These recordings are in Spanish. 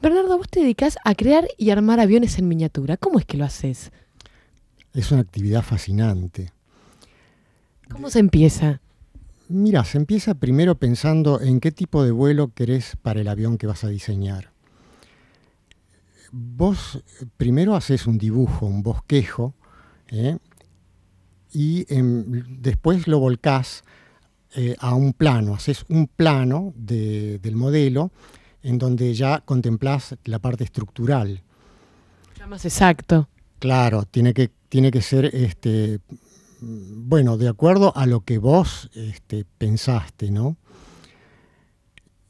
Bernardo, vos te dedicas a crear y armar aviones en miniatura. ¿Cómo es que lo haces? Es una actividad fascinante. ¿Cómo se empieza? Mira, se empieza primero pensando en qué tipo de vuelo querés para el avión que vas a diseñar. Vos primero haces un dibujo, un bosquejo, ¿eh? y después lo volcás eh, a un plano, haces un plano del modelo en donde ya contemplás la parte estructural. Ya más exacto. Claro, tiene que, tiene que ser, este, bueno, de acuerdo a lo que vos este, pensaste, ¿no?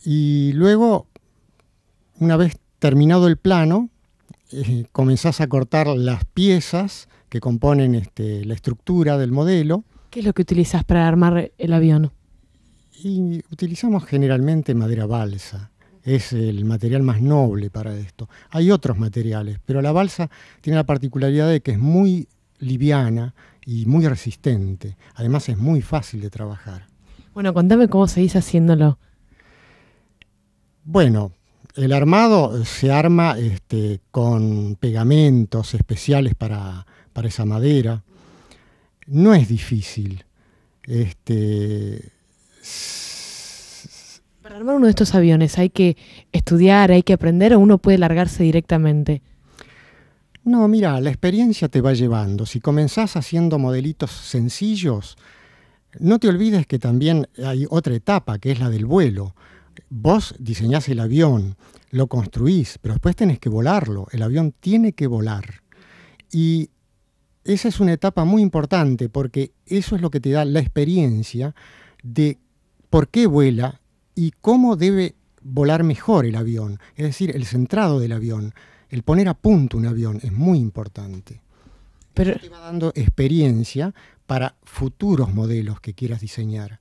Y luego, una vez terminado el plano, eh, comenzás a cortar las piezas que componen este, la estructura del modelo. ¿Qué es lo que utilizás para armar el avión? Y utilizamos generalmente madera balsa es el material más noble para esto. Hay otros materiales, pero la balsa tiene la particularidad de que es muy liviana y muy resistente. Además es muy fácil de trabajar. Bueno, contame cómo seguís haciéndolo. Bueno, el armado se arma este, con pegamentos especiales para, para, esa madera. No es difícil. Este, para armar uno de estos aviones, ¿hay que estudiar, hay que aprender o uno puede largarse directamente? No, mira, la experiencia te va llevando. Si comenzás haciendo modelitos sencillos, no te olvides que también hay otra etapa, que es la del vuelo. Vos diseñás el avión, lo construís, pero después tenés que volarlo. El avión tiene que volar. Y esa es una etapa muy importante porque eso es lo que te da la experiencia de por qué vuela y cómo debe volar mejor el avión, es decir, el centrado del avión, el poner a punto un avión es muy importante. Pero te va dando experiencia para futuros modelos que quieras diseñar,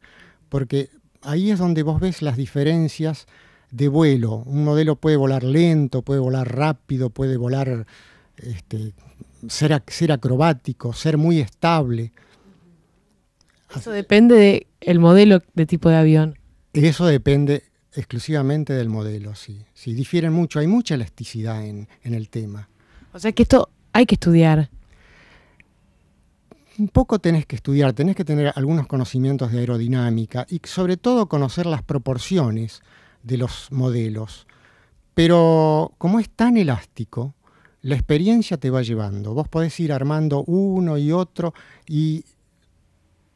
porque ahí es donde vos ves las diferencias de vuelo. Un modelo puede volar lento, puede volar rápido, puede volar, este, ser, acrobático, ser muy estable. Eso depende del modelo de tipo de avión. Eso depende exclusivamente del modelo, sí. difieren mucho, hay mucha elasticidad en, en el tema. O sea que esto hay que estudiar. Un poco tenés que estudiar, tenés que tener algunos conocimientos de aerodinámica y sobre todo conocer las proporciones de los modelos. Pero como es tan elástico, la experiencia te va llevando. Vos podés ir armando uno y otro y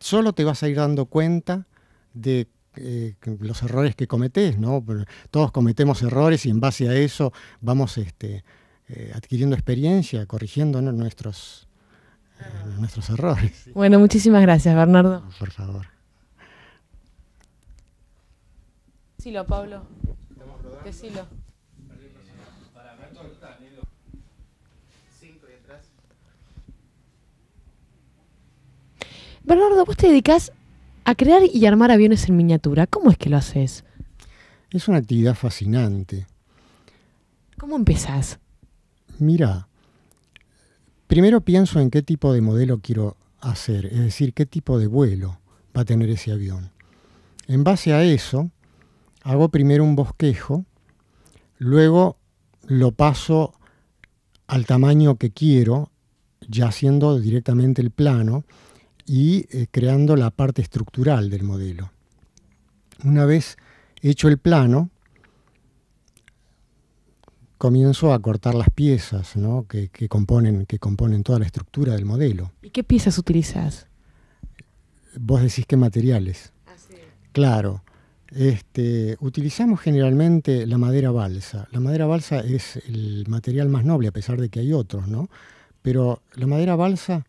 solo te vas a ir dando cuenta de los errores que cometés, ¿no? Todos cometemos errores y en base a eso vamos este, eh, adquiriendo experiencia, corrigiendo nuestros, eh, nuestros errores. Bueno, muchísimas gracias, Bernardo. Por favor. Silo, Pablo. Bernardo, vos te dedicas a crear y armar aviones en miniatura. ¿Cómo es que lo haces? Es una actividad fascinante. ¿Cómo empezás? Mira, primero pienso en qué tipo de modelo quiero hacer, es decir, qué tipo de vuelo va a tener ese avión. En base a eso, hago primero un bosquejo, luego lo paso al tamaño que quiero, ya haciendo directamente el plano, y eh, creando la parte estructural del modelo. Una vez hecho el plano, comienzo a cortar las piezas que, componen, que componen toda la estructura del modelo. ¿Y qué piezas utilizas? Vos decís que materiales. Ah, claro. Este, utilizamos generalmente la madera balsa. La madera balsa es el material más noble, a pesar de que hay otros, ¿no? Pero la madera balsa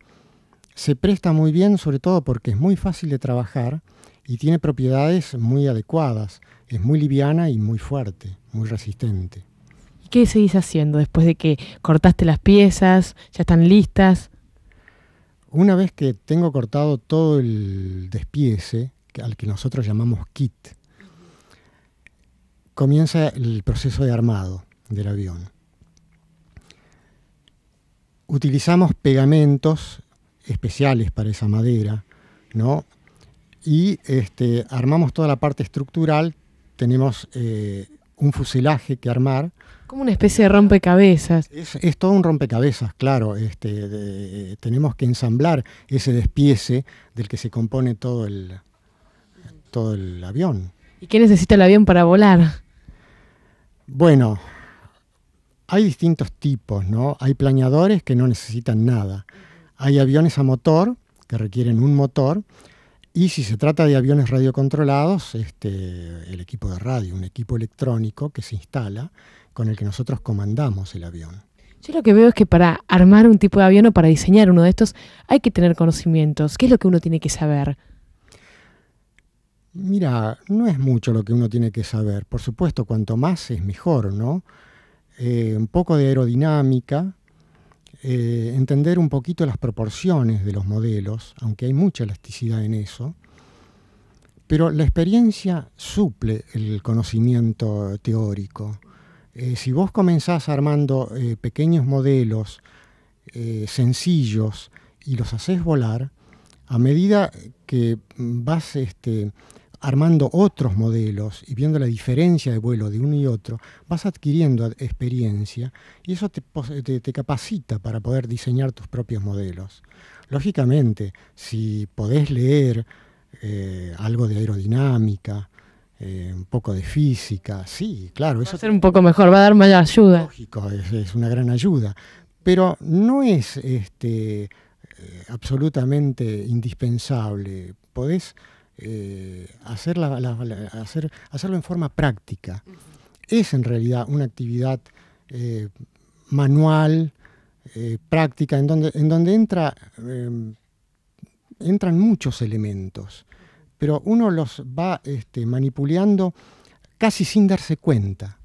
se presta muy bien, sobre todo porque es muy fácil de trabajar y tiene propiedades muy adecuadas. Es muy liviana y muy fuerte, muy resistente. ¿Y qué seguís haciendo después de que cortaste las piezas? ¿Ya están listas? Una vez que tengo cortado todo el despiece, al que nosotros llamamos kit, comienza el proceso de armado del avión. Utilizamos pegamentos especiales para esa madera, ¿no? Y este, armamos toda la parte estructural, tenemos eh, un fuselaje que armar. Como una especie de rompecabezas. Es, todo un rompecabezas, claro. Este, tenemos que ensamblar ese despiece del que se compone todo el, todo el avión. ¿Y qué necesita el avión para volar? Bueno, hay distintos tipos, ¿no? Hay planeadores que no necesitan nada. Hay aviones a motor, que requieren un motor, y si se trata de aviones radiocontrolados, este, el equipo de radio, un equipo electrónico que se instala con el que nosotros comandamos el avión. Yo lo que veo es que para armar un tipo de avión o para diseñar uno de estos hay que tener conocimientos. ¿Qué es lo que uno tiene que saber? Mira, no es mucho lo que uno tiene que saber. Por supuesto, cuanto más es mejor, ¿no? Eh, un poco de aerodinámica, eh, entender un poquito las proporciones de los modelos, aunque hay mucha elasticidad en eso, pero la experiencia suple el conocimiento teórico. Eh, si vos comenzás armando eh, pequeños modelos sencillos y los haces volar, a medida que vas este, armando otros modelos y viendo la diferencia de vuelo de uno y otro, vas adquiriendo experiencia y eso te, capacita para poder diseñar tus propios modelos. Lógicamente, si podés leer eh, algo de aerodinámica, eh, un poco de física, sí, claro. Va a ser un poco mejor, va a dar más ayuda. Lógico, es, una gran ayuda. Pero no es este, eh, absolutamente indispensable. Podés eh, hacer hacerlo en forma práctica. Es en realidad una actividad eh, manual, eh, práctica, en donde, en donde entra, em, entran muchos elementos, pero uno los va este, manipulando casi sin darse cuenta.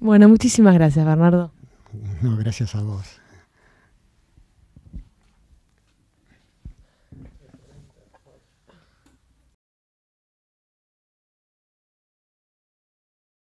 Bueno, muchísimas gracias, Bernardo. No, gracias a vos.